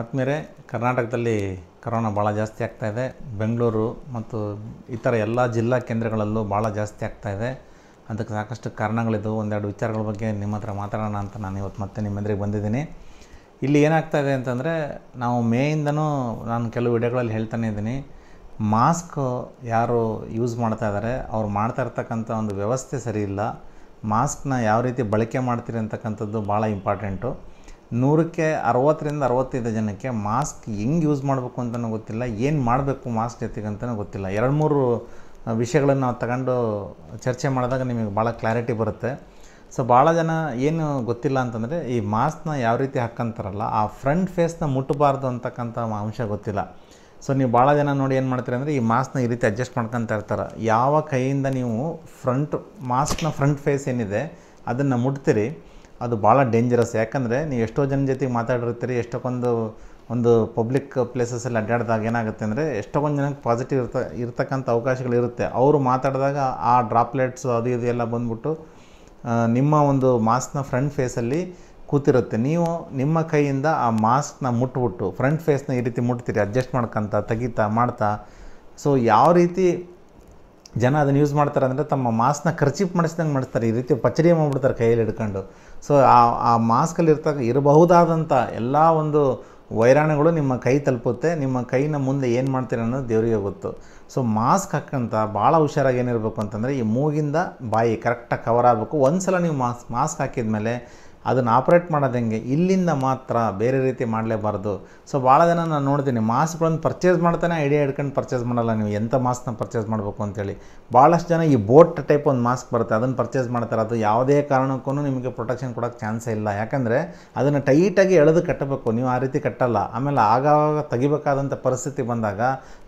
ಆತ್ಮೀರೆ ಕರ್ನಾಟಕದಲ್ಲಿ ಕರೋನಾ ಭಾಳ ಜಾಸ್ತಿ ಆಗ್ತಾಯಿದೆ ಬೆಂಗಳೂರು ಮತ್ತು ಇತರ ಎಲ್ಲ ಜಿಲ್ಲಾ ಕೇಂದ್ರಗಳಲ್ಲೂ ಭಾಳ ಜಾಸ್ತಿ ಆಗ್ತಾಯಿದೆ ಅದಕ್ಕೆ ಸಾಕಷ್ಟು ಕಾರಣಗಳಿದ್ದವು ಒಂದೆರಡು ವಿಚಾರಗಳ ಬಗ್ಗೆ ನಿಮ್ಮ ಹತ್ರ ಮಾತಾಡೋಣ ಅಂತ ನಾನು ಇವತ್ತು ಮತ್ತೆ ನಿಮ್ಮ ಬಂದಿದ್ದೀನಿ ಇಲ್ಲಿ ಏನಾಗ್ತಾಯಿದೆ ಅಂತಂದರೆ ನಾವು ಮೇಯಿಂದನೂ ನಾನು ಕೆಲವು ವಿಡಿಯೋಗಳಲ್ಲಿ ಹೇಳ್ತಾನೆ ಇದ್ದೀನಿ ಮಾಸ್ಕ್ ಯಾರು ಯೂಸ್ ಮಾಡ್ತಾ ಇದ್ದಾರೆ ಅವ್ರು ಮಾಡ್ತಾ ಇರ್ತಕ್ಕಂಥ ಒಂದು ವ್ಯವಸ್ಥೆ ಸರಿ ಇಲ್ಲ ಮಾಸ್ಕ್ನ ಯಾವ ರೀತಿ ಬಳಕೆ ಮಾಡ್ತೀರಿ ಅಂತಕ್ಕಂಥದ್ದು ಭಾಳ ಇಂಪಾರ್ಟೆಂಟು ನೂರಕ್ಕೆ ಅರವತ್ತರಿಂದ ಅರವತ್ತೈದು ಜನಕ್ಕೆ ಮಾಸ್ಕ್ ಹೆಂಗೆ ಯೂಸ್ ಮಾಡಬೇಕು ಅಂತಲೂ ಗೊತ್ತಿಲ್ಲ ಏನು ಮಾಡಬೇಕು ಮಾಸ್ಕ್ ಜೊತೆಗೆ ಅಂತಲೂ ಗೊತ್ತಿಲ್ಲ ಎರಡು ಮೂರು ವಿಷಯಗಳನ್ನು ನಾವು ತಗೊಂಡು ಚರ್ಚೆ ಮಾಡಿದಾಗ ನಿಮಗೆ ಭಾಳ ಕ್ಲಾರಿಟಿ ಬರುತ್ತೆ ಸೊ ಭಾಳ ಜನ ಏನು ಗೊತ್ತಿಲ್ಲ ಅಂತಂದರೆ ಈ ಮಾಸ್ಕ್ನ ಯಾವ ರೀತಿ ಹಾಕ್ಕಂತಾರಲ್ಲ ಆ ಫ್ರಂಟ್ ಫೇಸ್ನ ಮುಟ್ಟಬಾರ್ದು ಅಂತಕ್ಕಂಥ ಅಂಶ ಗೊತ್ತಿಲ್ಲ ಸೊ ನೀವು ಭಾಳ ಜನ ನೋಡಿ ಏನು ಮಾಡ್ತೀರಿ ಅಂದರೆ ಈ ಮಾಸ್ಕ್ನ ಈ ರೀತಿ ಅಡ್ಜಸ್ಟ್ ಮಾಡ್ಕೊತಾ ಇರ್ತಾರೆ ಯಾವ ಕೈಯಿಂದ ನೀವು ಫ್ರಂಟ್ ಮಾಸ್ಕ್ನ ಫ್ರಂಟ್ ಫೇಸ್ ಏನಿದೆ ಅದನ್ನು ಮುಟ್ತೀರಿ ಅದು ಭಾಳ ಡೇಂಜರಸ್ ಯಾಕಂದರೆ ನೀವು ಎಷ್ಟೋ ಜನ ಜೊತೆಗೆ ಮಾತಾಡಿರ್ತೀರಿ ಎಷ್ಟೊಂದು ಒಂದು ಪಬ್ಲಿಕ್ ಪ್ಲೇಸಸಲ್ಲಿ ಅಡ್ಡಾಡಿದಾಗ ಏನಾಗುತ್ತೆ ಅಂದರೆ ಎಷ್ಟೊಂದು ಜನಕ್ಕೆ ಪಾಸಿಟಿವ್ ಇರ್ತ ಇರ್ತಕ್ಕಂಥ ಅವಕಾಶಗಳಿರುತ್ತೆ ಅವರು ಮಾತಾಡಿದಾಗ ಆ ಡ್ರಾಪ್ಲೆಟ್ಸು ಅದು ಇದು ಎಲ್ಲ ಬಂದ್ಬಿಟ್ಟು ನಿಮ್ಮ ಒಂದು ಮಾಸ್ಕ್ನ ಫ್ರಂಟ್ ಫೇಸಲ್ಲಿ ಕೂತಿರುತ್ತೆ ನೀವು ನಿಮ್ಮ ಕೈಯಿಂದ ಆ ಮಾಸ್ಕ್ನ ಮುಟ್ಬಿಟ್ಟು ಫ್ರಂಟ್ ಫೇಸ್ನ ಈ ರೀತಿ ಮುಟ್ತೀರಿ ಅಡ್ಜಸ್ಟ್ ಮಾಡ್ಕೊತ ತೆಗೀತಾ ಮಾಡ್ತಾ ಸೊ ಯಾವ ರೀತಿ ಜನ ಅದನ್ನು ಯೂಸ್ ಮಾಡ್ತಾರೆ ಅಂದರೆ ತಮ್ಮ ಮಾಸ್ನ ಖರ್ಚಿಪ್ ಮಾಡಿಸ್ದಂಗೆ ಮಾಡಿಸ್ತಾರೆ ಈ ರೀತಿ ಪಚರಿ ಮಾಡಿಬಿಡ್ತಾರೆ ಕೈಯಲ್ಲಿ ಹಿಡ್ಕೊಂಡು ಸೊ ಆ ಆ ಮಾಸ್ಕಲ್ಲಿ ಇರ್ತಕ್ಕ ಇರಬಹುದಾದಂಥ ಎಲ್ಲ ಒಂದು ವೈರಾಣುಗಳು ನಿಮ್ಮ ಕೈ ತಲುಪುತ್ತೆ ನಿಮ್ಮ ಕೈನ ಮುಂದೆ ಏನು ಮಾಡ್ತೀರ ಅನ್ನೋದು ದೇವರಿಗೆ ಗೊತ್ತು ಸೊ ಮಾಸ್ಕ್ ಹಾಕಂತ ಭಾಳ ಹುಷಾರಾಗಿ ಏನಿರಬೇಕು ಅಂತಂದರೆ ಈ ಮೂಗಿಂದ ಬಾಯಿ ಕರೆಕ್ಟಾಗಿ ಕವರ್ ಆಗಬೇಕು ಒಂದು ಸಲ ನೀವು ಮಾಸ್ಕ್ ಮಾಸ್ಕ್ ಹಾಕಿದ ಮೇಲೆ ಅದನ್ನು ಆಪ್ರೇಟ್ ಮಾಡೋದು ಹೆಂಗೆ ಇಲ್ಲಿಂದ ಮಾತ್ರ ಬೇರೆ ರೀತಿ ಮಾಡಲೇಬಾರ್ದು ಸೊ ಭಾಳ ಜನ ನಾನು ನೋಡ್ತೀನಿ ಮಾಸ್ಕ್ಗಳನ್ನು ಪರ್ಚೇಸ್ ಮಾಡ್ತಾನೆ ಐಡಿಯಾ ಹಿಡ್ಕೊಂಡು ಪರ್ಚೇಸ್ ಮಾಡಲ್ಲ ನೀವು ಎಂಥ ಮಾಸ್ಕ್ನ ಪರ್ಚೇಸ್ ಮಾಡಬೇಕು ಅಂತೇಳಿ ಭಾಳಷ್ಟು ಜನ ಈ ಬೋಟ್ ಟೈಪ್ ಒಂದು ಮಾಸ್ಕ್ ಬರುತ್ತೆ ಅದನ್ನು ಪರ್ಚೇಸ್ ಮಾಡ್ತಾರೆ ಅದು ಯಾವುದೇ ಕಾರಣಕ್ಕೂ ನಿಮಗೆ ಪ್ರೊಟೆಕ್ಷನ್ ಕೊಡೋಕ್ಕೆ ಚಾನ್ಸೇ ಇಲ್ಲ ಯಾಕಂದರೆ ಅದನ್ನು ಟೈಟಾಗಿ ಎಳೆದು ಕಟ್ಟಬೇಕು ನೀವು ಆ ರೀತಿ ಕಟ್ಟಲ್ಲ ಆಮೇಲೆ ಆಗಾಗ ತೆಗಿಬೇಕಾದಂಥ ಪರಿಸ್ಥಿತಿ ಬಂದಾಗ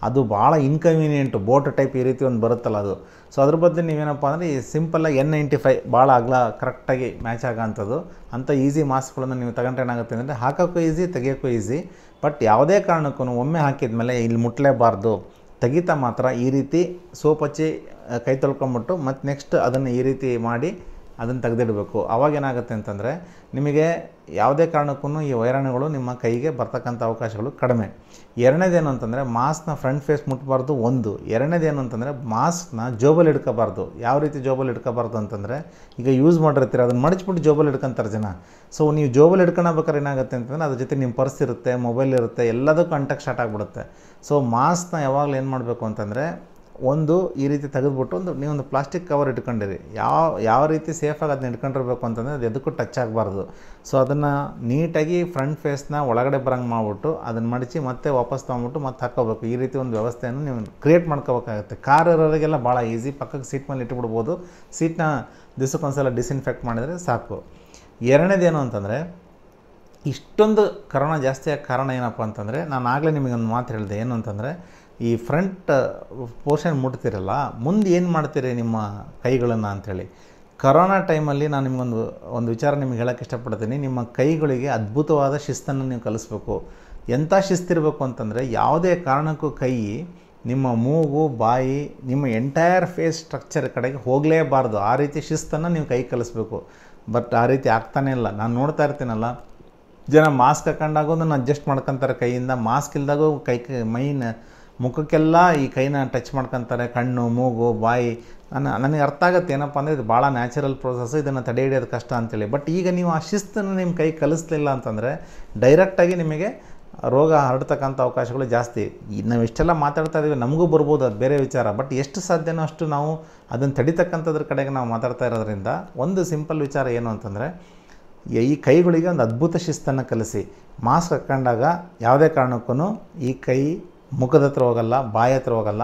ಅದು ಭಾಳ ಇನ್ಕನ್ವೀನಿಯೆಂಟು ಬೋಟ್ ಟೈಪ್ ಈ ರೀತಿ ಒಂದು ಬರುತ್ತಲ್ಲ ಅದು ಸೊ ಅದ್ರ ಬದಲು ನೀವೇನಪ್ಪ ಅಂದರೆ ಈ ಸಿಂಪಲ್ಲಾಗಿ ಎನ್ ನೈಂಟಿ ಫೈವ್ ಭಾಳ ಅಗಲ ಕರೆಕ್ಟಾಗಿ ಮ್ಯಾಚ್ ಆಗೋಂಥದ್ದು ಅಂಥ ಈಸಿ ಮಾಸ್ಕ್ಗಳನ್ನು ನೀವು ತಗೊಂಡ್ರೆ ಏನಾಗುತ್ತೆ ಅಂದರೆ ಹಾಕೋಕ್ಕೂ ಈಸಿ ತೆಗಿಯೋಕ್ಕೂ ಈಸಿ ಬಟ್ ಯಾವುದೇ ಕಾರಣಕ್ಕೂ ಒಮ್ಮೆ ಹಾಕಿದ ಮೇಲೆ ಇಲ್ಲಿ ಮುಟ್ಲೇಬಾರ್ದು ತೆಗಿತಾ ಮಾತ್ರ ಈ ರೀತಿ ಸೋಪ್ ಹಚ್ಚಿ ಕೈ ತೊಳ್ಕೊಂಬಿಟ್ಟು ಮತ್ತು ನೆಕ್ಸ್ಟ್ ಅದನ್ನು ಈ ರೀತಿ ಮಾಡಿ ಅದನ್ನು ತೆಗೆದಿಡಬೇಕು ಅವಾಗ ಏನಾಗುತ್ತೆ ಅಂತಂದರೆ ನಿಮಗೆ ಯಾವುದೇ ಕಾರಣಕ್ಕೂ ಈ ವೈರಾಣುಗಳು ನಿಮ್ಮ ಕೈಗೆ ಬರ್ತಕ್ಕಂಥ ಅವಕಾಶಗಳು ಕಡಿಮೆ ಎರಡನೇದೇನು ಅಂತಂದರೆ ಮಾಸ್ಕ್ನ ಫ್ರಂಟ್ ಫೇಸ್ ಮುಟ್ಟಬಾರ್ದು ಒಂದು ಎರಡನೇದೇನು ಅಂತಂದರೆ ಮಾಸ್ಕ್ನ ಜೋಬಲ್ಲಿ ಹಿಡ್ಕೋಬಾರ್ದು ಯಾವ ರೀತಿ ಜೋಬಲ್ಲಿ ಇಡ್ಕೋಬಾರ್ದು ಅಂತಂದರೆ ಈಗ ಯೂಸ್ ಮಾಡಿರ್ತೀರ ಅದನ್ನು ಮಡಚ್ಬಿಟ್ಟು ಜೋಬಲ್ಲಿ ಹಿಡ್ಕೊಂತಾರೆ ಜನ ಸೊ ನೀವು ಜೋಬಲ್ಲಿ ಹಿಡ್ಕೊಳ್ಬೇಕಾದ್ರೆ ಏನಾಗುತ್ತೆ ಅಂತಂದರೆ ಅದ್ರ ಜೊತೆ ನಿಮ್ಮ ಪರ್ಸ್ ಇರುತ್ತೆ ಮೊಬೈಲ್ ಇರುತ್ತೆ ಎಲ್ಲದಕ್ಕೂ ಅಂಟಕ್ಕೆ ಸ್ಟಾರ್ಟ್ ಆಗಿಬಿಡುತ್ತೆ ಸೊ ಮಾಸ್ಕ್ನ ಯಾವಾಗಲೂ ಏನು ಮಾಡಬೇಕು ಅಂತಂದರೆ ಒಂದು ಈ ರೀತಿ ತೆಗೆದುಬಿಟ್ಟು ಒಂದು ನೀವೊಂದು ಪ್ಲಾಸ್ಟಿಕ್ ಕವರ್ ಇಟ್ಕೊಂಡಿರಿ ಯಾವ ಯಾವ ರೀತಿ ಸೇಫಾಗಿ ಅದನ್ನ ಇಟ್ಕೊಂಡಿರ್ಬೇಕು ಅಂತಂದರೆ ಅದು ಎದಕ್ಕೂ ಟಚ್ ಆಗಬಾರ್ದು ಸೊ ಅದನ್ನು ನೀಟಾಗಿ ಫ್ರಂಟ್ ಫೇಸ್ನ ಒಳಗಡೆ ಬರಂಗೆ ಮಾಡಿಬಿಟ್ಟು ಅದನ್ನು ಮಡಚಿ ಮತ್ತೆ ವಾಪಸ್ ತೊಗೊಂಬಿಟ್ಟು ಮತ್ತೆ ಹಾಕೋಬೇಕು ಈ ರೀತಿ ಒಂದು ವ್ಯವಸ್ಥೆಯನ್ನು ನೀವು ಕ್ರಿಯೇಟ್ ಮಾಡ್ಕೋಬೇಕಾಗುತ್ತೆ ಕಾರ್ ಇರೋರಿಗೆಲ್ಲ ಭಾಳ ಈಸಿ ಪಕ್ಕಕ್ಕೆ ಸೀಟ್ ಮೇಲೆ ಇಟ್ಬಿಡ್ಬೋದು ಸೀಟ್ನ ದಿವಸಕ್ಕೊಂದ್ಸಲ ಡಿಸ್ಇನ್ಫೆಕ್ಟ್ ಮಾಡಿದರೆ ಸಾಕು ಎರಡನೇದೇನು ಅಂತಂದರೆ ಇಷ್ಟೊಂದು ಕರೋನಾ ಜಾಸ್ತಿಯಾಗಿ ಕಾರಣ ಏನಪ್ಪ ಅಂತಂದರೆ ನಾನು ಆಗಲೇ ನಿಮಗೆ ಒಂದು ಮಾತು ಹೇಳಿದೆ ಏನು ಅಂತಂದರೆ ಈ ಫ್ರಂಟ್ ಪೋರ್ಷನ್ ಮುಟ್ತಿರಲ್ಲ ಮುಂದೆ ಏನು ಮಾಡ್ತೀರಿ ನಿಮ್ಮ ಕೈಗಳನ್ನು ಅಂಥೇಳಿ ಕರೋನಾ ಟೈಮಲ್ಲಿ ನಾನು ನಿಮಗೊಂದು ಒಂದು ವಿಚಾರ ನಿಮ್ಗೆ ಹೇಳೋಕ್ಕೆ ಇಷ್ಟಪಡ್ತೀನಿ ನಿಮ್ಮ ಕೈಗಳಿಗೆ ಅದ್ಭುತವಾದ ಶಿಸ್ತನ್ನು ನೀವು ಕಲಿಸ್ಬೇಕು ಎಂಥ ಶಿಸ್ತಿರಬೇಕು ಅಂತಂದರೆ ಯಾವುದೇ ಕಾರಣಕ್ಕೂ ಕೈ ನಿಮ್ಮ ಮೂಗು ಬಾಯಿ ನಿಮ್ಮ ಎಂಟೈರ್ ಫೇಸ್ ಸ್ಟ್ರಕ್ಚರ್ ಕಡೆಗೆ ಹೋಗಲೇಬಾರ್ದು ಆ ರೀತಿ ಶಿಸ್ತನ್ನು ನೀವು ಕೈ ಕಲಿಸ್ಬೇಕು ಬಟ್ ಆ ರೀತಿ ಆಗ್ತಾನೇ ಇಲ್ಲ ನಾನು ನೋಡ್ತಾ ಇರ್ತೀನಲ್ಲ ಜನ ಮಾಸ್ಕ್ ಹಾಕೊಂಡಾಗೂ ನಾನು ಅಡ್ಜಸ್ಟ್ ಮಾಡ್ಕೊತಾರೆ ಕೈಯಿಂದ ಮಾಸ್ಕ್ ಇಲ್ದಾಗೂ ಕೈ ಮೈನ ಮುಖಕ್ಕೆಲ್ಲ ಈ ಕೈನ ಟಚ್ ಮಾಡ್ಕೊತಾರೆ ಕಣ್ಣು ಮೂಗು ಬಾಯಿ ನನ್ನ ನನಗೆ ಅರ್ಥ ಆಗುತ್ತೆ ಏನಪ್ಪ ಅಂದರೆ ಇದು ಭಾಳ ನ್ಯಾಚುರಲ್ ಪ್ರೋಸೆಸ್ ಇದನ್ನು ತಡೆ ಹಿಡಿಯೋದು ಕಷ್ಟ ಅಂತೇಳಿ ಬಟ್ ಈಗ ನೀವು ಆ ಶಿಸ್ತನ್ನು ನಿಮ್ಮ ಕೈ ಕಲಿಸ್ಲಿಲ್ಲ ಅಂತಂದರೆ ಡೈರೆಕ್ಟಾಗಿ ನಿಮಗೆ ರೋಗ ಹರಡ್ತಕ್ಕಂಥ ಅವಕಾಶಗಳು ಜಾಸ್ತಿ ನಾವು ಎಷ್ಟೆಲ್ಲ ಮಾತಾಡ್ತಾ ಇದ್ದೀವಿ ನಮಗೂ ಬರ್ಬೋದು ಅದು ಬೇರೆ ವಿಚಾರ ಬಟ್ ಎಷ್ಟು ಸಾಧ್ಯನೋ ಅಷ್ಟು ನಾವು ಅದನ್ನು ತಡಿತಕ್ಕಂಥದ್ರ ಕಡೆಗೆ ನಾವು ಮಾತಾಡ್ತಾ ಇರೋದ್ರಿಂದ ಒಂದು ಸಿಂಪಲ್ ವಿಚಾರ ಏನು ಅಂತಂದರೆ ಈ ಕೈಗಳಿಗೆ ಒಂದು ಅದ್ಭುತ ಶಿಸ್ತನ್ನು ಕಲಿಸಿ ಮಾಸ್ಕ್ ಹಾಕ್ಕೊಂಡಾಗ ಯಾವುದೇ ಕಾರಣಕ್ಕೂ ಈ ಕೈ ಮುಖದ ಹತ್ರ ಹೋಗಲ್ಲ ಬಾಯ ಹತ್ರ ಹೋಗಲ್ಲ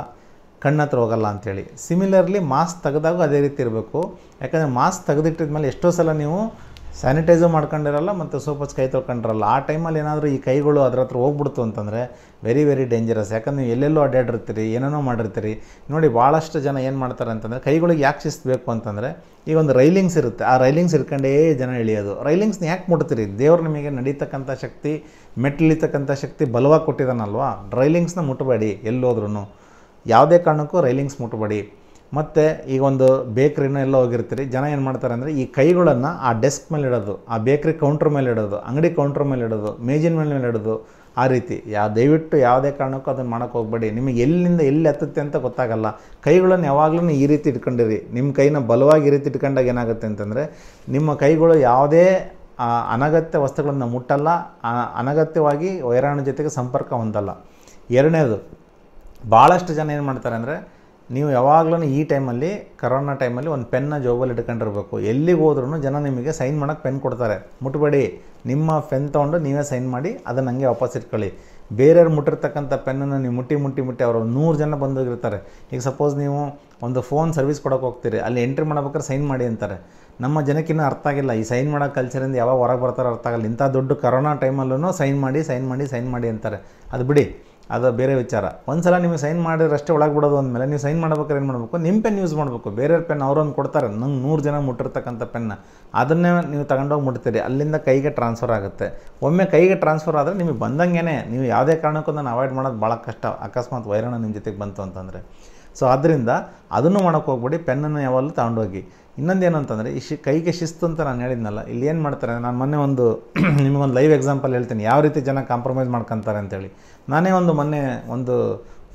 ಕಣ್ಣತ್ರ ಹತ್ರ ಹೋಗಲ್ಲ ಅಂಥೇಳಿ ಸಿಮಿಲರ್ಲಿ ಮಾಸ್ಕ್ ತೆಗೆದಾಗೂ ಅದೇ ರೀತಿ ಇರಬೇಕು ಯಾಕಂದರೆ ಮಾಸ್ಕ್ ತೆಗೆದಿಟ್ಟಿದ್ಮೇಲೆ ಎಷ್ಟೋ ಸಲ ನೀವು ಸ್ಯಾನಿಟೈಸು ಮಾಡ್ಕೊಂಡಿರಲ್ಲ ಮತ್ತು ಸೋಪ್ ಹಚ್ಚಿ ಕೈ ತೊಳ್ಕೊಂಡಿರಲ್ಲ ಆ ಟೈಮಲ್ಲಿ ಏನಾದರೂ ಈ ಕೈಗಳು ಅದ್ರ ಹತ್ರ ಹೋಗ್ಬಿಡ್ತು ಅಂತಂದರೆ ವೆರಿ ವೆರಿ ಡೇಂಜರಸ್ ಯಾಕಂದ್ರೆ ನೀವು ಎಲ್ಲೆಲ್ಲೋ ಅಡ್ಡಾಡಿರ್ತೀರಿ ಏನೇನೋ ಮಾಡಿರ್ತೀರಿ ನೋಡಿ ಭಾಳಷ್ಟು ಜನ ಏನು ಮಾಡ್ತಾರೆ ಅಂತಂದರೆ ಕೈಗಳಿಗೆ ಯಾಕೆ ಶಿಸ್ತು ಬೇಕು ಅಂತಂದರೆ ಈಗ ಒಂದು ರೈಲಿಂಗ್ಸ್ ಇರುತ್ತೆ ಆ ರೈಲಿಂಗ್ಸ್ ಇಟ್ಕೊಂಡೇ ಜನ ಇಳಿಯೋದು ರೈಲಿಂಗ್ಸ್ನ ಯಾಕೆ ಮುಟ್ತೀರಿ ದೇವ್ರು ನಿಮಗೆ ನಡೀತಕ್ಕಂಥ ಶಕ್ತಿ ಮೆಟ್ಲಿತಕ್ಕಂಥ ಶಕ್ತಿ ಬಲವಾಗಿ ಕೊಟ್ಟಿದ್ದಾನಲ್ವಾ ರೈಲಿಂಗ್ಸ್ನ ಮುಟ್ಟಬೇಡಿ ಎಲ್ಲೋದ್ರೂ ಯಾವುದೇ ಕಾರಣಕ್ಕೂ ರೈಲಿಂಗ್ಸ್ ಮುಟ್ಟಬೇಡಿ ಮತ್ತು ಈಗ ಒಂದು ಬೇಕ್ರಿನ ಎಲ್ಲ ಹೋಗಿರ್ತೀರಿ ಜನ ಏನು ಮಾಡ್ತಾರೆ ಅಂದರೆ ಈ ಕೈಗಳನ್ನು ಆ ಡೆಸ್ಕ್ ಮೇಲೆ ಇಡೋದು ಆ ಬೇಕ್ರಿ ಕೌಂಟ್ರ್ ಮೇಲೆ ಇಡೋದು ಅಂಗಡಿ ಕೌಂಟ್ರ್ ಮೇಲೆ ಇಡೋದು ಮೇಜಿನ ಮೇಲೆ ಇಡೋದು ಆ ರೀತಿ ಯಾವ ದಯವಿಟ್ಟು ಯಾವುದೇ ಕಾರಣಕ್ಕೂ ಅದನ್ನು ಮಾಡೋಕ್ಕೆ ಹೋಗಬೇಡಿ ನಿಮಗೆ ಎಲ್ಲಿಂದ ಎಲ್ಲಿ ಹತ್ತುತ್ತೆ ಅಂತ ಗೊತ್ತಾಗಲ್ಲ ಕೈಗಳನ್ನು ಯಾವಾಗಲೂ ಈ ರೀತಿ ಇಟ್ಕೊಂಡಿರಿ ನಿಮ್ಮ ಕೈನ ಬಲವಾಗಿ ಈ ರೀತಿ ಇಟ್ಕೊಂಡಾಗ ಏನಾಗುತ್ತೆ ಅಂತಂದರೆ ನಿಮ್ಮ ಕೈಗಳು ಯಾವುದೇ ಅನಗತ್ಯ ವಸ್ತುಗಳನ್ನು ಮುಟ್ಟಲ್ಲ ಅನಗತ್ಯವಾಗಿ ವೈರಾಣು ಜೊತೆಗೆ ಸಂಪರ್ಕ ಹೊಂದಲ್ಲ ಎರಡನೇದು ಭಾಳಷ್ಟು ಜನ ಏನು ಮಾಡ್ತಾರೆ ಅಂದರೆ ನೀವು ಯಾವಾಗಲೂ ಈ ಟೈಮಲ್ಲಿ ಕರೋನಾ ಟೈಮಲ್ಲಿ ಒಂದು ಪೆನ್ನ ಜೋಬಲ್ಲಿ ಇಟ್ಕೊಂಡಿರ್ಬೇಕು ಎಲ್ಲಿಗೆ ಹೋದ್ರೂ ಜನ ನಿಮಗೆ ಸೈನ್ ಮಾಡೋಕ್ಕೆ ಪೆನ್ ಕೊಡ್ತಾರೆ ಮುಟ್ಬೇಡಿ ನಿಮ್ಮ ಪೆನ್ ತೊಗೊಂಡು ನೀವೇ ಸೈನ್ ಮಾಡಿ ಅದನ್ನು ಹಂಗೆ ವಾಪಸ್ ಇಟ್ಕೊಳ್ಳಿ ಬೇರೆಯವ್ರು ಮುಟ್ಟಿರ್ತಕ್ಕಂಥ ಪೆನ್ನನ್ನು ನೀವು ಮುಟ್ಟಿ ಮುಟ್ಟಿ ಮುಟ್ಟಿ ಅವರು ನೂರು ಜನ ಬಂದೋಗಿರ್ತಾರೆ ಈಗ ಸಪೋಸ್ ನೀವು ಒಂದು ಫೋನ್ ಸರ್ವಿಸ್ ಕೊಡೋಕೆ ಹೋಗ್ತೀರಿ ಅಲ್ಲಿ ಎಂಟ್ರಿ ಮಾಡ್ಬೇಕಾದ್ರೆ ಸೈನ್ ಮಾಡಿ ಅಂತಾರೆ ನಮ್ಮ ಜನಕ್ಕಿನ್ನೂ ಅರ್ಥ ಆಗಿಲ್ಲ ಈ ಸೈನ್ ಮಾಡೋ ಕಲ್ಚರಿಂದ ಯಾವಾಗ ಹೊರಗೆ ಬರ್ತಾರೋ ಅರ್ಥ ಆಗಲ್ಲ ಇಂಥ ದೊಡ್ಡ ಕರೋನಾ ಟೈಮಲ್ಲೂ ಸೈನ್ ಮಾಡಿ ಸೈನ್ ಮಾಡಿ ಸೈನ್ ಮಾಡಿ ಅಂತಾರೆ ಅದು ಬಿಡಿ ಅದು ಬೇರೆ ವಿಚಾರ ಒಂದು ಸಲ ನೀವು ಸೈನ್ ಮಾಡಿದ್ರಷ್ಟೇ ಒಳಗೆ ಬಿಡೋದು ಅಂದಮೇಲೆ ನೀವು ಸೈನ್ ಮಾಡಬೇಕಾರೆ ಏನು ಮಾಡಬೇಕು ನಿಮ್ಮ ಪೆನ್ ಯೂಸ್ ಮಾಡಬೇಕು ಬೇರೆ ಪೆನ್ ಅವರೊಂದು ಕೊಡ್ತಾರೆ ನಂಗೆ ನೂರು ಜನ ಮುಟ್ಟಿರ್ತಕ್ಕಂಥ ಪೆನ್ನ ಅದನ್ನೇ ನೀವು ತಗೊಂಡೋಗಿ ಮುಟ್ತೀರಿ ಅಲ್ಲಿಂದ ಕೈಗೆ ಟ್ರಾನ್ಸ್ಫರ್ ಆಗುತ್ತೆ ಒಮ್ಮೆ ಕೈಗೆ ಟ್ರಾನ್ಸ್ಫರ್ ಆದರೆ ನಿಮಗೆ ಬಂದಂಗೆ ನೀವು ಯಾವುದೇ ಕಾರಣಕ್ಕೂ ನಾನು ಅವಾಯ್ಡ್ ಮಾಡೋದು ಭಾಳ ಕಷ್ಟ ಅಕಸ್ಮಾತ್ ವೈರಾಣು ನಿಮ್ಮ ಜೊತೆಗೆ ಬಂತು ಅಂತಂದರೆ ಸೊ ಆದ್ದರಿಂದ ಅದನ್ನು ಮಾಡೋಕ್ಕೆ ಹೋಗ್ಬಿಡಿ ಪೆನ್ನನ್ನು ಯಾವಾಗಲೂ ತಗೊಂಡೋಗಿ ಇನ್ನೊಂದು ಏನು ಅಂತಂದರೆ ಈ ಶಿ ಕೈಗೆ ಶಿಸ್ತು ಅಂತ ನಾನು ಹೇಳಿದ್ನಲ್ಲ ಇಲ್ಲಿ ಏನು ಮಾಡ್ತಾರೆ ನಾನು ಮೊನ್ನೆ ಒಂದು ನಿಮಗೊಂದು ಲೈವ್ ಎಕ್ಸಾಂಪಲ್ ಹೇಳ್ತೀನಿ ಯಾವ ರೀತಿ ಜನ ಕಾಂಪ್ರಮೈಸ್ ಮಾಡ್ಕೊತಾರೆ ಅಂತೇಳಿ ನಾನೇ ಒಂದು ಮೊನ್ನೆ ಒಂದು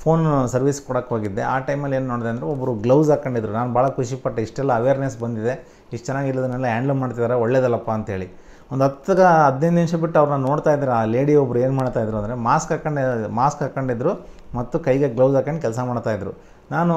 ಫೋನ್ ಸರ್ವಿಸ್ ಕೊಡೋಕ್ಕೆ ಹೋಗಿದ್ದೆ ಆ ಟೈಮಲ್ಲಿ ಏನು ನೋಡಿದೆ ಅಂದರೆ ಒಬ್ಬರು ಗ್ಲೌಸ್ ಹಾಕೊಂಡಿದ್ರು ನಾನು ಭಾಳ ಖುಷಿಪಟ್ಟೆ ಇಷ್ಟೆಲ್ಲ ಅವೇರ್ನೆಸ್ ಬಂದಿದೆ ಇಷ್ಟು ಚೆನ್ನಾಗಿಲ್ಲದನ್ನೆಲ್ಲ ಹ್ಯಾಂಡ್ಲ್ ಮಾಡ್ತಿದ್ದಾರೆ ಒಳ್ಳೇದಲ್ಲಪ್ಪ ಅಂತೇಳಿ ಒಂದು ಹತ್ತು ಹದಿನೈದು ನಿಮಿಷ ಬಿಟ್ಟು ಅವ್ರನ್ನ ನೋಡ್ತಾ ಇದ್ರು ಆ ಲೇಡಿ ಒಬ್ರು ಏನು ಮಾಡ್ತಾಯಿದ್ರು ಅಂದರೆ ಮಾಸ್ಕ್ ಹಾಕೊಂಡು ಮಾಸ್ಕ್ ಹಾಕೊಂಡಿದ್ರು ಮತ್ತು ಕೈಗೆ ಗ್ಲೌಸ್ ಹಾಕೊಂಡು ಕೆಲಸ ಮಾಡ್ತಾಯಿದ್ರು ನಾನು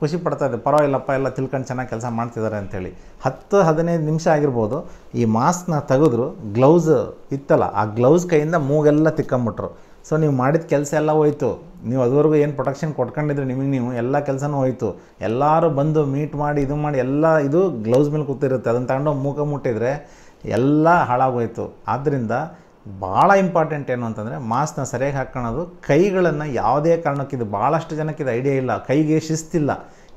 ಖುಷಿ ಪಡ್ತಾ ಇದ್ದೆ ಪರವಾಗಿಲ್ಲಪ್ಪ ಎಲ್ಲ ತಿಳ್ಕೊಂಡು ಚೆನ್ನಾಗಿ ಕೆಲಸ ಮಾಡ್ತಿದ್ದಾರೆ ಅಂಥೇಳಿ ಹತ್ತು ಹದಿನೈದು ನಿಮಿಷ ಆಗಿರ್ಬೋದು ಈ ಮಾಸ್ಕ್ನ ತೆಗೆದ್ರು ಗ್ಲೌಸ್ ಇತ್ತಲ್ಲ ಆ ಗ್ಲೌಸ್ ಕೈಯಿಂದ ಮೂಗೆಲ್ಲ ತಿಕ್ಕೊಂಬಿಟ್ರು ಸೊ ನೀವು ಮಾಡಿದ ಕೆಲಸ ಎಲ್ಲ ಹೋಯ್ತು ನೀವು ಅದುವರೆಗೂ ಏನು ಪ್ರೊಟೆಕ್ಷನ್ ಕೊಟ್ಕೊಂಡಿದ್ರೆ ನಿಮಗೆ ನೀವು ಎಲ್ಲ ಕೆಲಸನೂ ಹೋಯ್ತು ಎಲ್ಲರೂ ಬಂದು ಮೀಟ್ ಮಾಡಿ ಇದು ಮಾಡಿ ಎಲ್ಲ ಇದು ಗ್ಲೌಸ್ ಮೇಲೆ ಕೂತಿರುತ್ತೆ ಅದನ್ನು ತಗೊಂಡು ಮೂಗ ಮುಟ್ಟಿದರೆ ಎಲ್ಲ ಹಾಳಾಗೋಯ್ತು ಆದ್ದರಿಂದ ಭಾಳ ಇಂಪಾರ್ಟೆಂಟ್ ಏನು ಅಂತಂದರೆ ಮಾಸ್ಕ್ನ ಸರಿಯಾಗಿ ಹಾಕ್ಕೊಳ್ಳೋದು ಕೈಗಳನ್ನು ಯಾವುದೇ ಕಾರಣಕ್ಕಿದು ಭಾಳಷ್ಟು ಜನಕ್ಕೆ ಇದು ಐಡಿಯಾ ಇಲ್ಲ ಕೈಗೆ ಶಿಸ್ತಿಲ್ಲ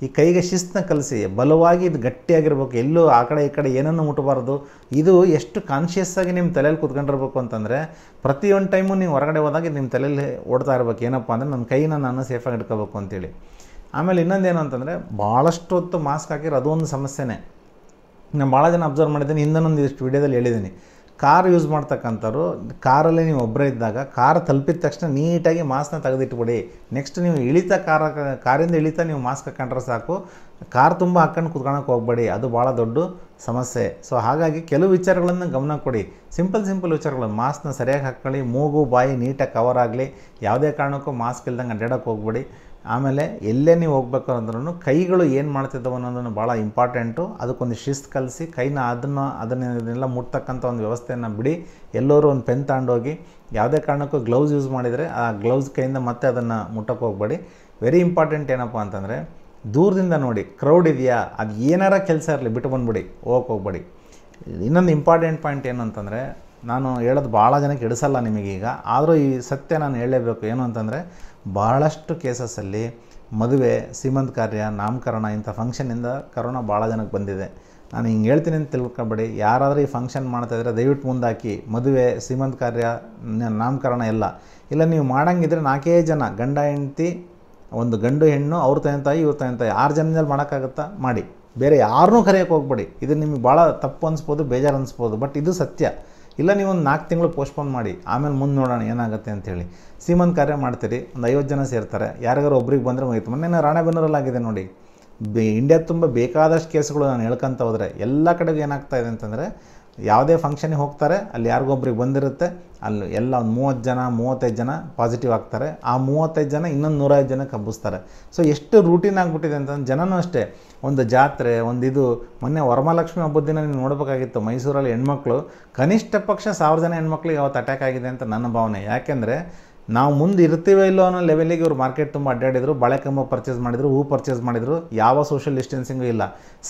ಈ ಕೈಗೆ ಶಿಸ್ತನ್ನ ಕಲಿಸಿ ಬಲವಾಗಿ ಇದು ಗಟ್ಟಿಯಾಗಿರ್ಬೇಕು ಎಲ್ಲೂ ಆ ಕಡೆ ಈ ಕಡೆ ಏನನ್ನು ಮುಟ್ಟಬಾರ್ದು ಇದು ಎಷ್ಟು ಕಾನ್ಷಿಯಸ್ ಆಗಿ ನಿಮ್ಮ ತಲೆಯಲ್ಲಿ ಕುತ್ಕೊಂಡಿರ್ಬೇಕು ಅಂತಂದರೆ ಪ್ರತಿಯೊಂದು ಟೈಮು ನೀವು ಹೊರಗಡೆ ಹೋದಾಗ ನಿಮ್ಮ ತಲೆಯಲ್ಲಿ ಓಡ್ತಾ ಇರ್ಬೇಕು ಏನಪ್ಪ ಅಂದರೆ ನನ್ನ ಕೈನ ನಾನು ಸೇಫಾಗಿ ಇಟ್ಕೋಬೇಕು ಅಂತೇಳಿ ಆಮೇಲೆ ಇನ್ನೊಂದು ಏನು ಅಂತಂದರೆ ಭಾಳಷ್ಟು ಹೊತ್ತು ಮಾಸ್ಕ್ ಹಾಕಿರೋ ಅದೊಂದು ಸಮಸ್ಯೆನೇ ನಾನು ಭಾಳ ಜನ ಅಬ್ಸರ್ವ್ ಮಾಡಿದ್ದೀನಿ ಇನ್ನೊಂದು ಇಷ್ಟು ವೀಡಿಯೋದಲ್ಲಿ ಹೇಳಿದ್ದೀನಿ ಕಾರ್ ಯೂಸ್ ಮಾಡ್ತಕ್ಕಂಥವ್ರು ಕಾರಲ್ಲಿ ನೀವು ಒಬ್ಬರೇ ಇದ್ದಾಗ ಕಾರ್ ತಲುಪಿದ ತಕ್ಷಣ ನೀಟಾಗಿ ಮಾಸ್ಕ್ನ ತೆಗೆದಿಟ್ಬಿಡಿ ನೆಕ್ಸ್ಟ್ ನೀವು ಇಳಿತ ಕಾರ ಕಾರಿಂದ ಇಳಿತಾ ನೀವು ಮಾಸ್ಕ್ ಹಾಕೊಂಡ್ರೆ ಸಾಕು ಕಾರ್ ತುಂಬ ಹಾಕೊಂಡು ಕುತ್ಕೊಳಕ್ಕೆ ಹೋಗಬೇಡಿ ಅದು ಭಾಳ ದೊಡ್ಡ ಸಮಸ್ಯೆ ಸೊ ಹಾಗಾಗಿ ಕೆಲವು ವಿಚಾರಗಳನ್ನು ಗಮನ ಕೊಡಿ ಸಿಂಪಲ್ ಸಿಂಪಲ್ ವಿಚಾರಗಳು ಮಾಸ್ಕ್ನ ಸರಿಯಾಗಿ ಹಾಕ್ಕೊಳ್ಳಿ ಮೂಗು ಬಾಯಿ ನೀಟಾಗಿ ಕವರ್ ಆಗಲಿ ಯಾವುದೇ ಕಾರಣಕ್ಕೂ ಮಾಸ್ಕ್ ಇಲ್ದಂಗೆ ಅಡ್ಡಾಡಕ್ಕೆ ಹೋಗ್ಬೇಡಿ ಆಮೇಲೆ ಎಲ್ಲೇ ನೀವು ಹೋಗ್ಬೇಕು ಅಂದ್ರೂ ಕೈಗಳು ಏನು ಮಾಡ್ತಿದ್ದಾವೆ ಅನ್ನೋದನ್ನು ಭಾಳ ಇಂಪಾರ್ಟೆಂಟು ಅದಕ್ಕೊಂದು ಶಿಸ್ತು ಕಲಿಸಿ ಕೈನ ಅದನ್ನು ಅದನ್ನ ಇದನ್ನೆಲ್ಲ ಮುಟ್ತಕ್ಕಂಥ ಒಂದು ವ್ಯವಸ್ಥೆಯನ್ನು ಬಿಡಿ ಎಲ್ಲರೂ ಒಂದು ಪೆನ್ ತಗೊಂಡೋಗಿ ಯಾವುದೇ ಕಾರಣಕ್ಕೂ ಗ್ಲೌಸ್ ಯೂಸ್ ಮಾಡಿದರೆ ಆ ಗ್ಲೌಸ್ ಕೈಯಿಂದ ಮತ್ತೆ ಅದನ್ನು ಮುಟ್ಟಕ್ಕೆ ಹೋಗ್ಬೇಡಿ ವೆರಿ ಇಂಪಾರ್ಟೆಂಟ್ ಏನಪ್ಪ ಅಂತಂದರೆ ದೂರದಿಂದ ನೋಡಿ ಕ್ರೌಡ್ ಇದೆಯಾ ಅದು ಏನಾರ ಕೆಲಸ ಇರಲಿ ಬಿಟ್ಟು ಬಂದುಬಿಡಿ ಹೋಗಕ್ಕೆ ಹೋಗ್ಬೇಡಿ ಇನ್ನೊಂದು ಇಂಪಾರ್ಟೆಂಟ್ ಪಾಯಿಂಟ್ ಏನು ಅಂತಂದರೆ ನಾನು ಹೇಳೋದು ಭಾಳ ಜನಕ್ಕೆ ಹಿಡಿಸಲ್ಲ ನಿಮಗೀಗ ಆದರೂ ಈ ಸತ್ಯ ನಾನು ಹೇಳಲೇಬೇಕು ಏನು ಅಂತಂದರೆ ಭಾಳಷ್ಟು ಕೇಸಸ್ಸಲ್ಲಿ ಮದುವೆ ಸೀಮಂತ ಕಾರ್ಯ ನಾಮಕರಣ ಇಂಥ ಫಂಕ್ಷನಿಂದ ಕರೋನಾ ಭಾಳ ಜನಕ್ಕೆ ಬಂದಿದೆ ನಾನು ಹಿಂಗೆ ಹೇಳ್ತೀನಿ ಅಂತ ತಿಳ್ಕೊಬೇಡಿ ಯಾರಾದರೂ ಈ ಫಂಕ್ಷನ್ ಮಾಡ್ತಾಯಿದ್ರೆ ದಯವಿಟ್ಟು ಮುಂದಾಕಿ ಮದುವೆ ಸೀಮಂತ ಕಾರ್ಯ ನಾಮಕರಣ ಎಲ್ಲ ಇಲ್ಲ ನೀವು ಮಾಡಂಗಿದ್ರೆ ನಾಲ್ಕೇ ಜನ ಗಂಡ ಹೆಂಡ್ತಿ ಒಂದು ಗಂಡು ಹೆಣ್ಣು ಅವ್ರ ತಂದೆ ತಾಯಿ ಇವ್ರ ತಂದೆ ತಾಯಿ ಆರು ಜನದಲ್ಲಿ ಮಾಡೋಕ್ಕಾಗುತ್ತಾ ಮಾಡಿ ಬೇರೆ ಯಾರನ್ನೂ ಕರೆಯೋಕ್ಕೆ ಹೋಗ್ಬೇಡಿ ಇದು ನಿಮಗೆ ಭಾಳ ತಪ್ಪು ಅನಿಸ್ಬೋದು ಬೇಜಾರು ಅನಿಸ್ಬೋದು ಬಟ್ ಇದು ಸತ್ಯ ಇಲ್ಲ ನೀವು ಒಂದು ನಾಲ್ಕು ತಿಂಗಳು ಪೋಸ್ಟ್ಪೋನ್ ಮಾಡಿ ಆಮೇಲೆ ಮುಂದೆ ನೋಡೋಣ ಏನಾಗುತ್ತೆ ಅಂತೇಳಿ ಸೀಮಂತ ಕಾರ್ಯ ಮಾಡ್ತೀರಿ ಒಂದು ಐವತ್ತು ಜನ ಸೇರ್ತಾರೆ ಯಾರಿಗಾರು ಒಬ್ರಿಗೆ ಬಂದರೆ ಮುಗಿತು ಮೊನ್ನೆ ರಾಣೆಬೆನ್ನೂರಲ್ಲಾಗಿದೆ ನೋಡಿ ಬೇ ಇಂಡಿಯಾ ತುಂಬ ಬೇಕಾದಷ್ಟು ಕೇಸ್ಗಳು ನಾನು ಹೇಳ್ಕೊಂತ ಹೋದರೆ ಎಲ್ಲ ಕಡೆಗೂ ಏನಾಗ್ತಾ ಇದೆ ಅಂತಂದರೆ ಯಾವುದೇ ಫಂಕ್ಷನಿಗೆ ಹೋಗ್ತಾರೆ ಅಲ್ಲಿ ಯಾರಿಗೊಬ್ರಿಗೆ ಬಂದಿರುತ್ತೆ ಅಲ್ಲಿ ಎಲ್ಲ ಒಂದು ಮೂವತ್ತು ಜನ ಮೂವತ್ತೈದು ಜನ ಪಾಸಿಟಿವ್ ಆಗ್ತಾರೆ ಆ ಮೂವತ್ತೈದು ಜನ ಇನ್ನೊಂದು ನೂರೈದು ಜನ ಕಬ್ಬಿಸ್ತಾರೆ ಸೊ ಎಷ್ಟು ರೂಟೀನ್ ಆಗಿಬಿಟ್ಟಿದೆ ಅಂತಂದ್ರೆ ಜನನೂ ಅಷ್ಟೇ ಒಂದು ಜಾತ್ರೆ ಒಂದು ಇದು ಮೊನ್ನೆ ವರಮಹಾಲಕ್ಷ್ಮಿ ಹಬ್ಬದ ದಿನ ನೀವು ನೋಡಬೇಕಾಗಿತ್ತು ಮೈಸೂರಲ್ಲಿ ಹೆಣ್ಮಕ್ಳು ಕನಿಷ್ಠ ಪಕ್ಷ ಸಾವಿರ ಜನ ಹೆಣ್ಮಕ್ಳಿಗೆ ಯಾವತ್ತು ಅಟ್ಯಾಕ್ ಆಗಿದೆ ಅಂತ ನನ್ನ ಭಾವನೆ ಯಾಕೆಂದರೆ ನಾವು ಮುಂದೆ ಇರ್ತೀವೋ ಇಲ್ಲೋ ಅನ್ನೋ ಲೆವೆಲಿಗೆ ಇವರು ಮಾರ್ಕೆಟ್ ತುಂಬ ಅಡ್ಡಾಡಿದ್ರು ಕಂಬ ಪರ್ಚೇಸ್ ಮಾಡಿದರು ಹೂ ಪರ್ಚೇಸ್ ಮಾಡಿದರು ಯಾವ ಸೋಷಿಯಲ್ ಡಿಸ್ಟೆನ್ಸಿಂಗು ಇಲ್ಲ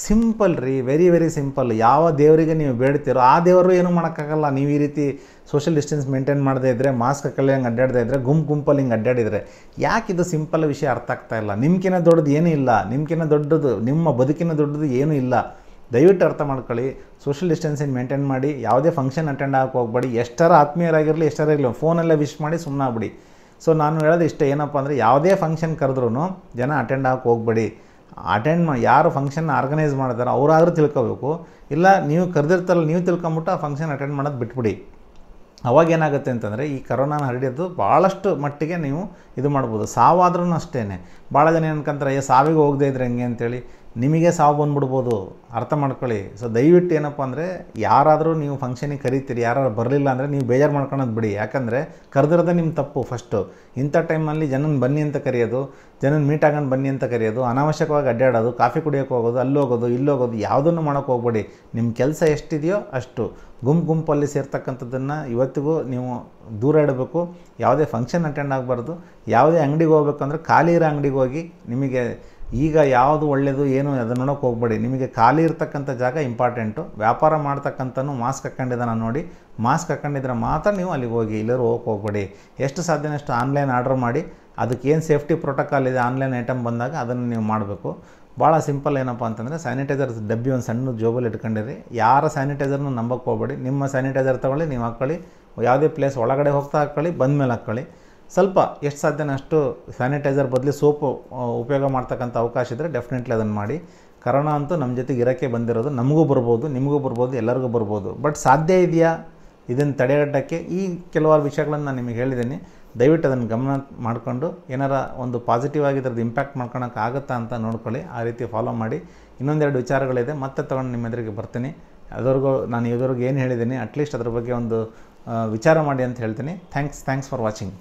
ಸಿಂಪಲ್ ರೀ ವೆರಿ ವೆರಿ ಸಿಂಪಲ್ ಯಾವ ದೇವರಿಗೆ ನೀವು ಬೇಡ್ತೀರೋ ಆ ದೇವರು ಏನೂ ಮಾಡೋಕ್ಕಾಗಲ್ಲ ನೀವು ಈ ರೀತಿ ಸೋಷಿಯಲ್ ಡಿಸ್ಟೆನ್ಸ್ ಮೇಂಟೈನ್ ಮಾಡದೇ ಇದ್ದರೆ ಮಾಸ್ಕ್ ಹಾಕಲ್ಲಿ ಹಂಗೆ ಅಡ್ಡಾಡದೇ ಇದ್ದರೆ ಗುಂಪು ಗುಂಪಲ್ಲಿ ಹಿಂಗೆ ಅಡ್ಡಾಡಿದರೆ ಯಾಕೆ ಇದು ಸಿಂಪಲ್ ವಿಷಯ ಅರ್ಥ ಆಗ್ತಾ ಇಲ್ಲ ನಿಮ್ಗಿನ ದೊಡ್ಡದು ಏನೂ ಇಲ್ಲ ನಿಮ್ಗಿನ ದೊಡ್ಡದು ನಿಮ್ಮ ಬದುಕಿನ ದೊಡ್ಡದು ಏನೂ ಇಲ್ಲ ದಯವಿಟ್ಟು ಅರ್ಥ ಮಾಡ್ಕೊಳ್ಳಿ ಸೋಷಿಯಲ್ ಡಿಸ್ಟೆನ್ಸಿಂಗ್ ಮೇಂಟೈನ್ ಮಾಡಿ ಯಾವುದೇ ಫಂಕ್ಷನ್ ಅಟೆಂಡ್ ಆಗೋಕೆ ಹೋಗ್ಬೇಡಿ ಎಷ್ಟರ ಆತ್ಮೀಯರಾಗಿರಲಿ ಎಷ್ಟರ ಇರಲಿ ಫೋನೆಲ್ಲ ವಿಶ್ ಮಾಡಿ ಸುಮ್ಮನೆ ಆಗ್ಬಿಡಿ ಸೊ ನಾನು ಹೇಳೋದು ಇಷ್ಟ ಏನಪ್ಪ ಅಂದರೆ ಯಾವುದೇ ಫಂಕ್ಷನ್ ಕರೆದ್ರೂ ಜನ ಅಟೆಂಡ್ ಆಗೋಕೆ ಹೋಗ್ಬೇಡಿ ಅಟೆಂಡ್ ಮಾಡಿ ಯಾರು ಫಂಕ್ಷನ್ ಆರ್ಗನೈಸ್ ಮಾಡ್ತಾರೋ ಅವರಾದರೂ ತಿಳ್ಕೋಬೇಕು ಇಲ್ಲ ನೀವು ಕರೆದಿರ್ತಾರಲ್ಲ ನೀವು ತಿಳ್ಕೊಂಬಿಟ್ಟು ಆ ಫಂಕ್ಷನ್ ಅಟೆಂಡ್ ಮಾಡೋದು ಬಿಟ್ಬಿಡಿ ಅವಾಗ ಏನಾಗುತ್ತೆ ಅಂತಂದರೆ ಈ ಕರೋನಾನ ಹರಡಿದ್ದು ಭಾಳಷ್ಟು ಮಟ್ಟಿಗೆ ನೀವು ಇದು ಮಾಡ್ಬೋದು ಸಾವಾದ್ರೂ ಅಷ್ಟೇ ಭಾಳ ಜನ ಏನ್ಕಂತಾರೆ ಏ ಸಾವಿಗೆ ಹೋಗದೆ ಇದ್ರೆ ಹೆಂಗೆ ಅಂತೇಳಿ ನಿಮಗೆ ಸಾವು ಬಂದ್ಬಿಡ್ಬೋದು ಅರ್ಥ ಮಾಡ್ಕೊಳ್ಳಿ ಸೊ ದಯವಿಟ್ಟು ಏನಪ್ಪ ಅಂದರೆ ಯಾರಾದರೂ ನೀವು ಫಂಕ್ಷನಿಗೆ ಕರಿತೀರಿ ಯಾರು ಬರಲಿಲ್ಲ ಅಂದರೆ ನೀವು ಬೇಜಾರು ಮಾಡ್ಕೊಳೋದು ಬಿಡಿ ಯಾಕಂದರೆ ಕರೆದಿರೋದೇ ನಿಮ್ಮ ತಪ್ಪು ಫಸ್ಟು ಇಂಥ ಟೈಮಲ್ಲಿ ಜನನ ಬನ್ನಿ ಅಂತ ಕರೆಯೋದು ಜನನ ಮೀಟ್ ಆಗೋಣ ಬನ್ನಿ ಅಂತ ಕರೆಯೋದು ಅನಾವಶ್ಯಕವಾಗಿ ಅಡ್ಡಾಡೋದು ಕಾಫಿ ಕುಡಿಯೋಕೆ ಹೋಗೋದು ಅಲ್ಲೋಗೋದು ಇಲ್ಲೋಗೋದು ಯಾವುದನ್ನು ಮಾಡೋಕೆ ಹೋಗ್ಬೇಡಿ ನಿಮ್ಮ ಕೆಲಸ ಎಷ್ಟಿದೆಯೋ ಅಷ್ಟು ಗುಂಪು ಗುಂಪಲ್ಲಿ ಸೇರ್ತಕ್ಕಂಥದ್ದನ್ನು ಇವತ್ತಿಗೂ ನೀವು ದೂರ ಇಡಬೇಕು ಯಾವುದೇ ಫಂಕ್ಷನ್ ಅಟೆಂಡ್ ಆಗಬಾರ್ದು ಯಾವುದೇ ಅಂಗಡಿಗೆ ಹೋಗ್ಬೇಕಂದ್ರೆ ಖಾಲಿ ಇರೋ ಅಂಗಡಿಗೆ ಹೋಗಿ ನಿಮಗೆ ಈಗ ಯಾವುದು ಒಳ್ಳೆಯದು ಏನು ಅದನ್ನು ನೋಡೋಕೆ ಹೋಗಬೇಡಿ ನಿಮಗೆ ಖಾಲಿ ಇರತಕ್ಕಂಥ ಜಾಗ ಇಂಪಾರ್ಟೆಂಟು ವ್ಯಾಪಾರ ಮಾಡ್ತಕ್ಕಂಥನು ಮಾಸ್ಕ್ ಹಾಕ್ಕೊಂಡಿದ್ದಾನ ನೋಡಿ ಮಾಸ್ಕ್ ಹಾಕ್ಕೊಂಡಿದ್ರೆ ಮಾತ್ರ ನೀವು ಅಲ್ಲಿಗೆ ಹೋಗಿ ಇಲ್ಲರೂ ಹೋಗಕ್ಕೆ ಹೋಗಬೇಡಿ ಎಷ್ಟು ಸಾಧ್ಯನಷ್ಟು ಆನ್ಲೈನ್ ಆರ್ಡ್ರ್ ಮಾಡಿ ಅದಕ್ಕೇನು ಸೇಫ್ಟಿ ಪ್ರೋಟೋಕಾಲ್ ಇದೆ ಆನ್ಲೈನ್ ಐಟಮ್ ಬಂದಾಗ ಅದನ್ನು ನೀವು ಮಾಡಬೇಕು ಭಾಳ ಸಿಂಪಲ್ ಏನಪ್ಪ ಅಂತಂದರೆ ಸ್ಯಾನಿಟೈಸರ್ ಡಬ್ಬಿ ಒಂದು ಸಣ್ಣ ಜೋಬಲ್ಲಿ ಇಟ್ಕೊಂಡಿರಿ ಯಾರ ಸ್ಯಾನಿಟೈಸರ್ನ ನಂಬಕ್ಕೆ ಹೋಗ್ಬೇಡಿ ನಿಮ್ಮ ಸ್ಯಾನಿಟೈಸರ್ ತೊಗೊಳ್ಳಿ ನೀವು ಹಾಕ್ಕೊಳ್ಳಿ ಯಾವುದೇ ಪ್ಲೇಸ್ ಒಳಗಡೆ ಹೋಗ್ತಾ ಹಾಕ್ಕೊಳ್ಳಿ ಬಂದ ಮೇಲೆ ಹಾಕ್ಕೊಳ್ಳಿ ಸ್ವಲ್ಪ ಎಷ್ಟು ಸಾಧ್ಯನೋ ಅಷ್ಟು ಸ್ಯಾನಿಟೈಸರ್ ಬದಲಿ ಸೋಪು ಉಪಯೋಗ ಮಾಡ್ತಕ್ಕಂಥ ಅವಕಾಶ ಇದ್ದರೆ ಡೆಫಿನೆಟ್ಲಿ ಅದನ್ನು ಮಾಡಿ ಕರೋನಾ ಅಂತೂ ನಮ್ಮ ಜೊತೆಗೆ ಇರೋಕ್ಕೆ ಬಂದಿರೋದು ನಮಗೂ ಬರ್ಬೋದು ನಿಮಗೂ ಬರ್ಬೋದು ಎಲ್ಲರಿಗೂ ಬರ್ಬೋದು ಬಟ್ ಸಾಧ್ಯ ಇದೆಯಾ ಇದನ್ನು ತಡೆಗಟ್ಟೋಕ್ಕೆ ಈ ಕೆಲವಾರು ವಿಷಯಗಳನ್ನು ನಾನು ನಿಮಗೆ ಹೇಳಿದ್ದೀನಿ ದಯವಿಟ್ಟು ಅದನ್ನು ಗಮನ ಮಾಡಿಕೊಂಡು ಏನಾರ ಒಂದು ಪಾಸಿಟಿವ್ ಆಗಿ ಇದರದ್ದು ಇಂಪ್ಯಾಕ್ಟ್ ಮಾಡ್ಕೊಳಕ್ಕೆ ಆಗುತ್ತಾ ಅಂತ ನೋಡ್ಕೊಳ್ಳಿ ಆ ರೀತಿ ಫಾಲೋ ಮಾಡಿ ಇನ್ನೊಂದೆರಡು ವಿಚಾರಗಳಿದೆ ಮತ್ತೆ ತೊಗೊಂಡು ನಿಮ್ಮ ಎದುರಿಗೆ ಬರ್ತೀನಿ ಅದವರೆಗೂ ನಾನು ಇದುವರೆಗೂ ಏನು ಹೇಳಿದ್ದೀನಿ ಅಟ್ಲೀಸ್ಟ್ ಅದ್ರ ಬಗ್ಗೆ ಒಂದು ವಿಚಾರ ಮಾಡಿ ಅಂತ ಹೇಳ್ತೀನಿ ಥ್ಯಾಂಕ್ಸ್ ಥ್ಯಾಂಕ್ಸ್ ಫಾರ್ ವಾಚಿಂಗ್